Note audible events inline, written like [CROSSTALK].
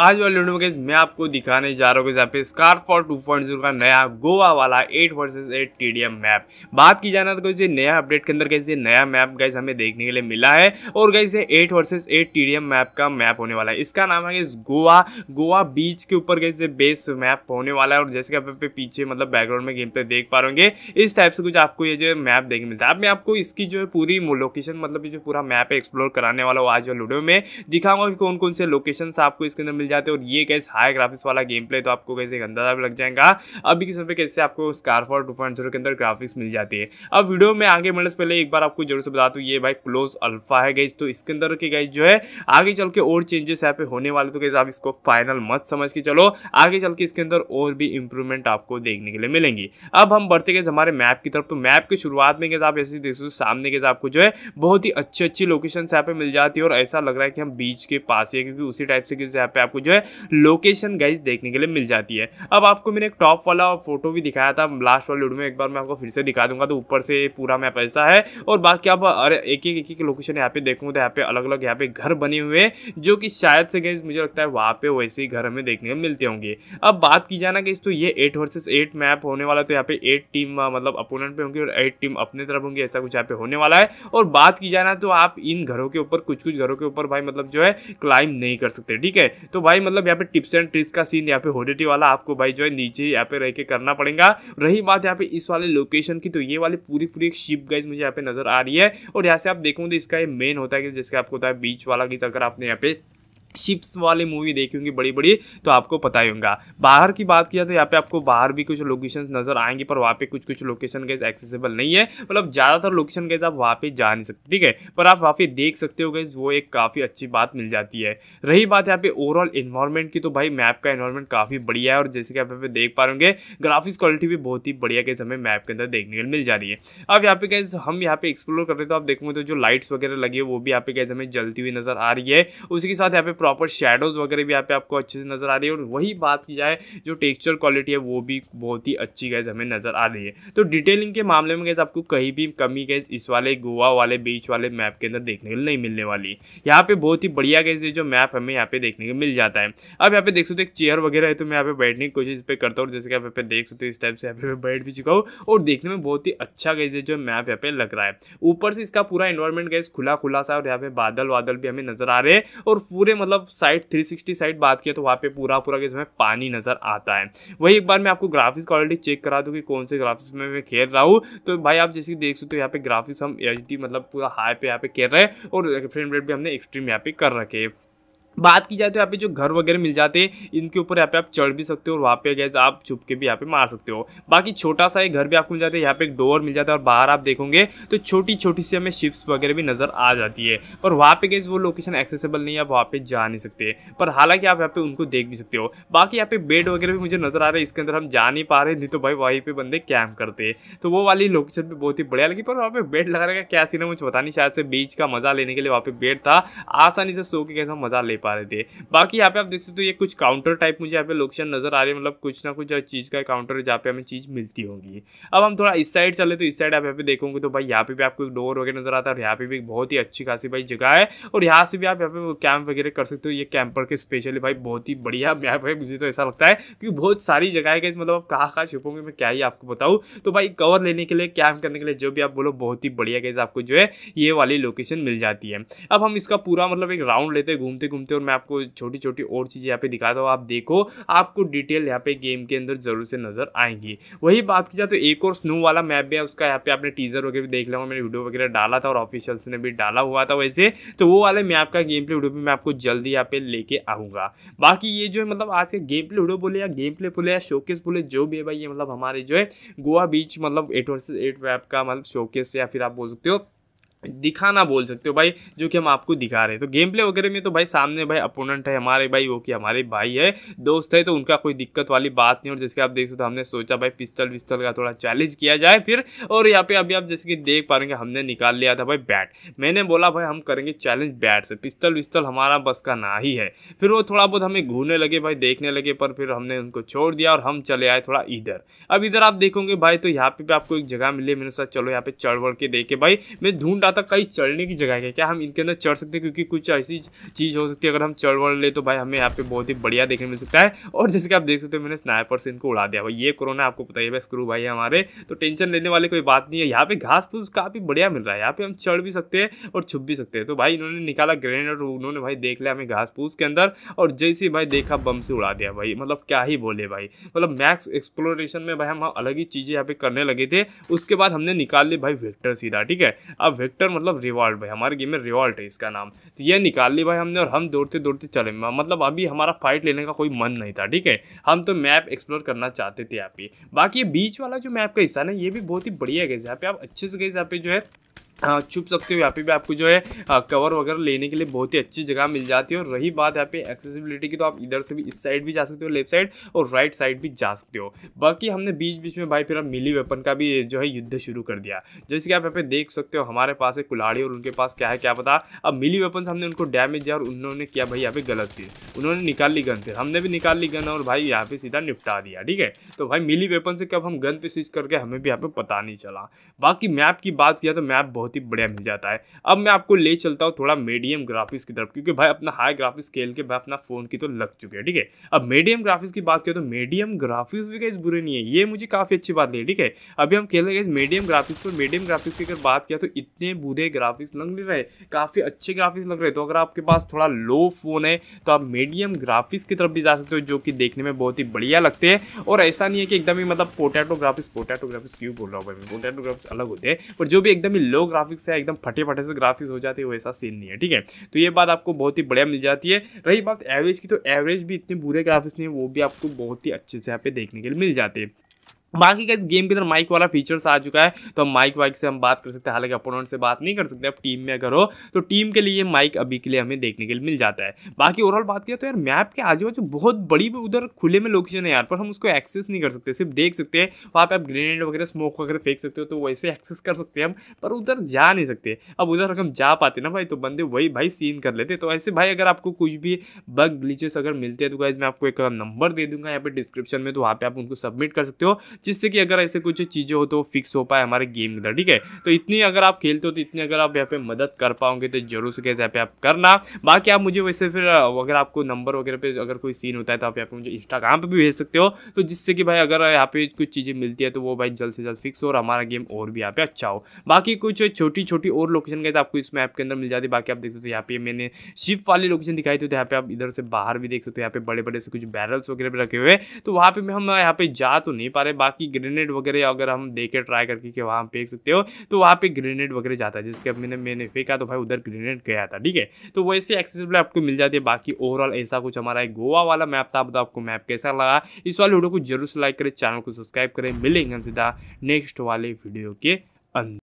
आज वाले वीडियो में मैं आपको दिखाने जा रहा हूँ यहाँ पे टू पॉइंट का नया गोवा वाला 8 वर्सेस 8 टीडीएम मैप बात की जाना तो नया अपडेट के अंदर कैसे नया मैप गैस हमें देखने के लिए मिला है और गैस ये 8 वर्सेस 8 टीडीएम मैप का मैप होने वाला है इसका नाम है गोवा गोवा बीच के ऊपर कैसे बेस मैप होने वाला है और जैसे कि आप पीछे मतलब बैकग्राउंड में गेम पे देख पा रहे इस टाइप से कुछ आपको ये जो मैप देखने मिलता है अब मैं आपको इसकी जो है पूरी लोकेशन मतलब जो पूरा मैप है एक्सप्लोर कराने वाला हूँ आज वाले वीडियो में दिखाऊंगा कि कौन कौन से लोकेशन आपको इसके अंदर जाते और ये कैसे हाई ग्राफिक्स वाला गेम प्ले तो आपको कैसे एक अंदाजा लग जाएगा अभी के समय पर कैसे आपको स्कार्फ और टू के अंदर ग्राफिक्स मिल जाती है अब वीडियो में आगे मिलने से पहले एक बार आपको जरूर से बता दूँ ये भाई क्लोज अल्फा है गई तो इसके अंदर के गई जो है आगे चल के और चेंजेस यहाँ पे होने वाले तो कैसे आप इसको फाइनल मत समझ के चलो आगे चल के इसके अंदर और भी इंप्रूवमेंट आपको देखने के लिए मिलेंगी अब हम बढ़ते गए हमारे मैप की तरफ तो मैप की शुरुआत में कैसे आप ऐसे देख सकते सामने कैसे आपको जो है बहुत ही अच्छी अच्छी लोकेशन यहाँ पे मिल जाती है और ऐसा लग रहा है कि हम बीच के पास है क्योंकि उसी टाइप से यहाँ पे आपको आपको जो है लोकेशन गाइज देखने के लिए मिल जाती है अब आपको मैंने एक टॉप वाला फोटो भी दिखाया था लास्ट वाले वीडियो में एक बार मैं आपको फिर से दिखा दूंगा तो ऊपर से पूरा मैप ऐसा है और बाकी आप अरे एक एक एक लोकेशन यहाँ पे देखूँ तो यहाँ पे अलग अलग यहाँ पे घर बने हुए हैं जो कि शायद से गाइज मुझे लगता है वहाँ पे वैसे ही घर हमें देखने में मिलते होंगे अब बात की जाए ना कि तो ये एट वर्सेज एट मैप होने वाला तो यहाँ पे एट टीम मतलब अपोनेंट पे होंगी और एट टीम अपने तरफ होंगी ऐसा कुछ यहाँ पे होने वाला है और बात की जाए ना तो आप इन घरों के ऊपर कुछ कुछ घरों के ऊपर भाई मतलब जो है क्लाइम नहीं कर सकते ठीक है तो तो भाई मतलब यहाँ पे टिप्स एंड ट्रिक्स का सीन यहाँ पे होडेटी वाला आपको भाई जो है नीचे यहाँ पे रह के करना पड़ेगा रही बात यहाँ पे इस वाले लोकेशन की तो ये वाली पूरी पूरी एक शिप गाइज मुझे यहाँ पे नजर आ रही है और यहाँ से आप तो इसका ये मेन होता है कि जिसका आपको होता है बीच वाला गीत अगर आपने यहाँ पे शिप्स वाली मूवी देखी होंगी बड़ी बड़ी तो आपको पता ही होगा बाहर की बात किया तो यहाँ पे आपको बाहर भी कुछ लोकेशन नजर आएंगे पर वहाँ पे कुछ कुछ लोकेशन गैस एक्सेसिबल नहीं है मतलब ज़्यादातर लोकेशन गैस आप वहाँ पे जा नहीं सकते ठीक है पर आप वहाँ पे देख सकते हो गैस वो एक काफ़ी अच्छी बात मिल जाती है रही बात यहाँ पे ओवरऑल इन्वायरमेंट की तो भाई मैप का इन्वायरमेंट काफ़ी बढ़िया है और जैसे कि आप यहाँ पे देख पा रहे ग्राफिक्स क्वालिटी भी बहुत ही बढ़िया गैस हमें मैप के अंदर देखने के लिए मिल जा रही है अब यहाँ पे गैस हम यहाँ पे एक्सप्लोर कर रहे तो आप देखोगे तो जो लाइट्स वगैरह लगी है वो भी यहाँ पे गैस हमें जलती हुई नजर आ रही है उसी के साथ यहाँ पे प्रॉपर शेडोज़ वगैरह भी यहाँ पे आपको अच्छे से नज़र आ रही है और वही बात की जाए जो टेक्स्चर क्वालिटी है वो भी बहुत ही अच्छी गैस हमें नज़र आ रही है तो डिटेलिंग के मामले में गैस आपको कहीं भी कमी गैस इस वाले गोवा वाले बीच वाले मैप के अंदर देखने को नहीं मिलने वाली यहाँ पे बहुत ही बढ़िया गैस ये जो मैप हमें यहाँ पे देखने को मिल जाता है अब यहाँ पे देख सकते हो एक चेयर वगैरह है तो मैं यहाँ पे बैठने की कोशिश पे करता हूँ जैसे कि आप यहाँ पे देख सकते हो इस टाइप से यहाँ पे बैठ भी चुका हूँ और देखने में बहुत ही अच्छा गैस ये जो मैप यहाँ पे लग रहा है ऊपर से इसका पूरा इन्वायरमेंट गैस खुला खुला सा और यहाँ पे बादल वादल भी हमें नजर आ रहे हैं और पूरे मतलब मतलब साइड 360 साइड बात की तो वहाँ पे पूरा पूरा इसमें पानी नज़र आता है वही एक बार मैं आपको ग्राफिक्स क्वालिटी चेक करा दूँ कि कौन से ग्राफिक्स में मैं खेल रहा हूँ तो भाई आप जैसे देख सकते हो यहाँ पे ग्राफिक्स हम एच e मतलब पूरा हाई पे यहाँ पे खेल रहे हैं और फ्रेम रेट भी हमने एक्सट्रीम यहाँ पे कर रखे हैं बात की जाए तो यहाँ पे जो घर वगैरह मिल जाते हैं इनके ऊपर यहाँ पे आप चढ़ भी सकते हो और वहाँ पे गैस आप छुप के भी यहाँ पे मार सकते हो बाकी छोटा सा एक घर भी आपको मिल जाता है यहाँ पे एक डोर मिल जाता है और बाहर आप देखोगे तो छोटी छोटी सी हमें शिप्स वगैरह भी नज़र आ जाती है पर वहाँ पे गैस वो लोकेशन एक्सेसिबल नहीं है आप वहाँ पर जा नहीं सकते पर हालांकि आप यहाँ पे उनको देख भी सकते हो बाकी यहाँ पे बेड वगैरह भी मुझे नज़र आ रहा है इसके अंदर हम जा नहीं पा रहे नहीं तो भाई वहीं पर बंदे कैम्प करते तो वो वाली लोकेशन भी बहुत ही बढ़िया लगी पर वहाँ पर बेड लगाने का क्या सीन है मुझे पता नहीं शायद से बीच का मज़ा लेने के लिए वहाँ पर बेड था आसानी से सो के कैसे मज़ा ले पा पा रहे थे बाकी यहाँ पे आप देख सकते हो ये कुछ काउंटर टाइप मुझे यहाँ पे लोकेशन नजर आ रही है मतलब कुछ ना कुछ चीज़ का काउंटर जहाँ पे हमें चीज़ मिलती होगी अब हम थोड़ा इस साइड चले तो इस साइड आप यहाँ पे देखोगे तो भाई यहाँ पे भी आपको एक डोर वगैरह नजर आता है और यहाँ पे भी बहुत ही अच्छी खासी भाई जगह है और यहाँ से भी आप यहाँ पे कैंप वगैरह कर सकते हो ये कैंपर के स्पेशली भाई बहुत ही बढ़िया [LAUGHS] यहाँ पे मुझे तो ऐसा लगता है क्योंकि बहुत सारी जगह है मतलब आप कहाँ कहाँ छुपोगे मैं क्या ही आपको बताऊँ तो भाई कवर लेने के लिए कैंप करने के लिए जो भी आप बोलो बहुत ही बढ़िया गैस आपको जो है ये वाली लोकेशन मिल जाती है अब हम इसका पूरा मतलब एक राउंड लेते घूमते घूमते और मैं आपको छोटी छोटी और चीज़ें यहाँ पे दिखाता हूँ आप देखो आपको डिटेल यहाँ पे गेम के अंदर जरूर से नजर आएंगी वही बात की जाए तो एक और स्नो वाला मैप भी है उसका यहाँ पे आपने टीजर वगैरह भी देख लिया मैंने वीडियो वगैरह डाला था और ऑफिशियल्स ने भी डाला हुआ था वैसे तो वो वाले मैप का गेम प्ले वीडियो भी मैं आपको जल्दी यहाँ पे लेके आऊँगा बाकी ये जो है मतलब आज के गेम प्ले वीडियो बोले या गेम प्ले बोले या शोकेस बोले जो भी है भाई ये मतलब हमारे जो है गोवा बीच मतलब एट वर्सेज एट वैप का मतलब शोकेस या फिर आप बोल सकते हो दिखाना बोल सकते हो भाई जो कि हम आपको दिखा रहे हैं तो गेम प्ले वगैरह में तो भाई सामने भाई अपोनेंट है हमारे भाई वो कि हमारे भाई है दोस्त है तो उनका कोई दिक्कत वाली बात नहीं और जैसे आप देख सकते हमने सोचा भाई पिस्टल विस्टल का थोड़ा चैलेंज किया जाए फिर और यहाँ पे अभी आप जैसे कि देख पा रहे हमने निकाल लिया था भाई बैट मैंने बोला भाई हम करेंगे चैलेंज बैट से पिस्टल विस्टल हमारा बस का ना ही है फिर वो थोड़ा बहुत हमें घूमने लगे भाई देखने लगे पर फिर हमने उनको छोड़ दिया और हम चले आए थोड़ा इधर अब इधर आप देखोगे भाई तो यहाँ पे आपको एक जगह मिली मैंने सोचा चलो यहाँ पे चढ़ के देखे भाई मैं ढूंढ कहा था कहीं चढ़ने की जगह है क्या हम इनके अंदर चढ़ सकते हैं क्योंकि कुछ ऐसी चीज़ हो सकती है अगर हम चढ़ वड़ ले तो भाई हमें यहाँ पे बहुत ही बढ़िया देखने मिल सकता है और जैसे कि आप देख सकते हो मैंने स्नाइपर से इनको उड़ा दिया भाई ये कोरोना आपको पता ही भाई स्क्रू भाई हमारे तो टेंशन लेने वाले कोई बात नहीं है यहाँ पे घास फूस काफ़ी बढ़िया मिल रहा है यहाँ पे हम चढ़ भी सकते हैं और छुप भी सकते हैं तो भाई इन्होंने निकाला ग्रेनेड और उन्होंने भाई देख लिया हमें घास फूस के अंदर और जैसे भाई देखा बम से उड़ा दिया भाई मतलब क्या ही बोले भाई मतलब मैक्स एक्सप्लोरेशन में भाई हम अलग ही चीज़ें यहाँ पे करने लगे थे उसके बाद हमने निकाल ली भाई वेक्टर सीधा ठीक है अब वेक्टर विक्टर मतलब रिवॉल्ट भाई हमारे गेम में रिवॉल्ट है इसका नाम तो ये निकाल ली भाई हमने और हम दौड़ते दौड़ते चले मतलब अभी हमारा फाइट लेने का कोई मन नहीं था ठीक है हम तो मैप एक्सप्लोर करना चाहते थे यहाँ पे बाकी ये बीच वाला जो मैप का हिस्सा ना ये भी बहुत ही बढ़िया गए यहाँ पे आप अच्छे से गए यहाँ पे जो है हाँ, छुप सकते हो यहाँ पे भी आपको जो है कवर वगैरह लेने के लिए बहुत ही अच्छी जगह मिल जाती है और रही बात यहाँ पे एक्सेसिबिलिटी की तो आप इधर से भी इस साइड भी जा सकते हो लेफ्ट साइड और राइट साइड भी जा सकते हो बाकी हमने बीच बीच में भाई फिर अब मिली वेपन का भी जो है युद्ध शुरू कर दिया जैसे कि आप यहाँ पे देख सकते हो हमारे पास है कुलाड़ी और उनके पास क्या है क्या पता अब मिली वेपन हमने उनको डैमेज दिया और उन्होंने किया भाई यहाँ पे गलत चीज़ उन्होंने निकाल ली गन फिर हमने भी निकाल ली गन और भाई यहाँ पे सीधा निपटा दिया ठीक है तो भाई मिली वेपन से कब हम गन पे स्विच करके हमें भी यहाँ पे पता नहीं चला बाकी मैप की बात किया तो मैप बहुत बहुत ही बढ़िया मिल जाता है अब मैं आपको ले चलता हूँ थोड़ा मीडियम ग्राफिक्स की तरफ क्योंकि भाई अपना हाई ग्राफिक्स खेल के भाई अपना फ़ोन की तो लग चुके हैं ठीक है अब मीडियम ग्राफिक्स की बात करें तो मीडियम ग्राफिक्स भी कहीं बुरे नहीं है ये मुझे काफ़ी अच्छी बात है ठीक है अभी हम खेल रहे मीडियम ग्राफिक्स पर मीडियम ग्राफिक्स की अगर बात किया तो इतने बुरे ग्राफिक्स लग नहीं रहे काफ़ी अच्छे ग्राफिक्स लग रहे तो अगर आपके पास थोड़ा लो फ़ोन है तो आप मीडियम ग्राफिक्स की तरफ भी जा सकते हो जो कि देखने में बहुत ही बढ़िया लगते हैं और ऐसा नहीं है कि एकदम ही मतलब पोटैटो ग्राफिक्स पोटैटो ग्राफिक्स क्यों बोल रहा हूँ भाई पोटैटो ग्राफिक्स अलग होते हैं पर जो भी एकदम ही लो ग्राफिक्स है एकदम फटे फटे से ग्राफिक्स हो जाते हैं वैसा सीन नहीं है ठीक है तो ये बात आपको बहुत ही बढ़िया मिल जाती है रही बात एवरेज की तो एवरेज भी इतने बुरे ग्राफिक्स नहीं है वो भी आपको बहुत ही अच्छे से यहाँ पे देखने के लिए मिल जाते हैं बाकी कैसे गेम के अंदर माइक वाला फीचर्स आ चुका है तो हम माइक वाइक से हम बात कर सकते हैं हालांकि अपोनेंट से बात नहीं कर सकते अब टीम में अगर हो तो टीम के लिए माइक अभी के लिए हमें देखने के लिए मिल जाता है बाकी ओवरऑल बात किया तो यार मैप के आजू बाजू बहुत बड़ी उधर खुले में लोकेशन है यार पर हम उसको एक्सेस नहीं कर सकते सिर्फ देख सकते हैं वहाँ पर आप ग्रेनेड वगैरह स्मोक वगैरह फेंक सकते हो तो वैसे एक्सेस कर सकते हैं हम पर उधर जा नहीं सकते अब उधर हम जा पाते ना भाई तो बंदे वही भाई सीन कर लेते तो ऐसे भाई अगर आपको कुछ भी बग ग्लीचेस अगर मिलते हैं तो मैं आपको एक नंबर दे दूंगा यहाँ पर डिस्क्रिप्शन में तो वहाँ पर आप उनको सबमिट कर सकते हो जिससे कि अगर ऐसे कुछ चीज़ें हो तो वो फिक्स हो पाए हमारे गेम के अंदर ठीक है तो इतनी अगर आप खेलते हो तो इतनी अगर आप यहाँ पे मदद कर पाओगे तो जरूर से कैसे यहाँ पे आप करना बाकी आप मुझे वैसे फिर अगर आपको नंबर वगैरह पे अगर कोई सीन होता है तो आप यहाँ पे मुझे इंस्टाग्राम पर भी भेज सकते हो तो जिससे कि भाई अगर यहाँ पे कुछ चीज़ें मिलती है तो वो भाई जल्द से जल्द फिक्स हो और हमारा गेम और भी यहाँ पे अच्छा हो बाकी कुछ छोटी छोटी और लोकेशन गए तो आपको इसमें ऐप के अंदर मिल जाती बाकी आप देख सकते हो यहाँ पे मैंने शिप वाली लोकेशन दिखाई थी तो यहाँ पे आप इधर से बाहर भी देख सकते हो यहाँ पे बड़े बड़े से कुछ बैरल्स वगैरह भी रखे हुए तो वहाँ पे हम यहाँ पे जा तो नहीं पा रहे बाकी ग्रेनेड वगैरह अगर हम देखे ट्राई करके कि वहाँ फेंक सकते हो तो वहाँ पे ग्रेनेड वगैरह जाता है जिसके मैंने मैंने फेंका तो भाई उधर ग्रेनेड गया था ठीक है तो वैसे एक्सेसिबल आपको मिल जाती है बाकी ओवरऑल ऐसा कुछ हमारा एक गोवा वाला मैप था बताओ आपको मैप कैसा लगा इस वाले वीडियो को जरूर से लाइक करें चैनल को सब्सक्राइब करें मिलेंगे हम सीधा नेक्स्ट वाले वीडियो के अंदर